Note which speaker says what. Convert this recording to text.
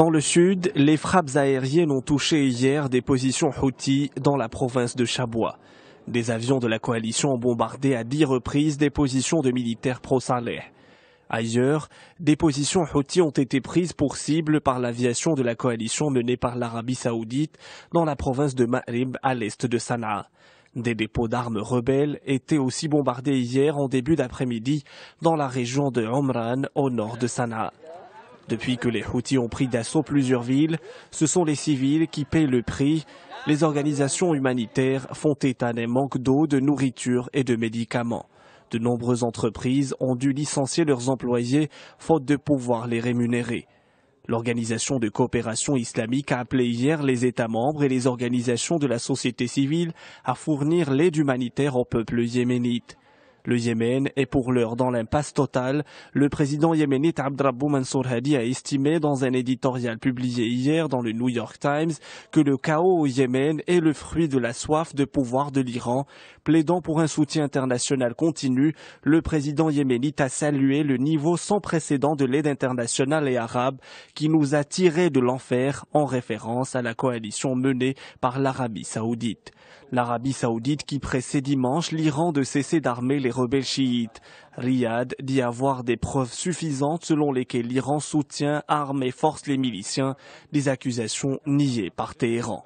Speaker 1: Dans le sud, les frappes aériennes ont touché hier des positions Houthis dans la province de Chaboua. Des avions de la coalition ont bombardé à dix reprises des positions de militaires pro-Saleh. Ailleurs, des positions Houthis ont été prises pour cible par l'aviation de la coalition menée par l'Arabie saoudite dans la province de Ma'rib à l'est de Sanaa. Des dépôts d'armes rebelles étaient aussi bombardés hier en début d'après-midi dans la région de Omran au nord de Sanaa. Depuis que les Houthis ont pris d'assaut plusieurs villes, ce sont les civils qui paient le prix. Les organisations humanitaires font état des manque d'eau, de nourriture et de médicaments. De nombreuses entreprises ont dû licencier leurs employés faute de pouvoir les rémunérer. L'Organisation de coopération islamique a appelé hier les États membres et les organisations de la société civile à fournir l'aide humanitaire au peuple yéménite. Le Yémen est pour l'heure dans l'impasse totale. Le président yéménite Abdrabou Mansour Hadi a estimé dans un éditorial publié hier dans le New York Times que le chaos au Yémen est le fruit de la soif de pouvoir de l'Iran. Plaidant pour un soutien international continu, le président yéménite a salué le niveau sans précédent de l'aide internationale et arabe qui nous a tirés de l'enfer en référence à la coalition menée par l'Arabie saoudite. L'Arabie saoudite qui pressait dimanche l'Iran de cesser d'armer les rebelles chiites. Riyad dit avoir des preuves suffisantes selon lesquelles l'Iran soutient, arme et force les miliciens, des accusations niées par Téhéran.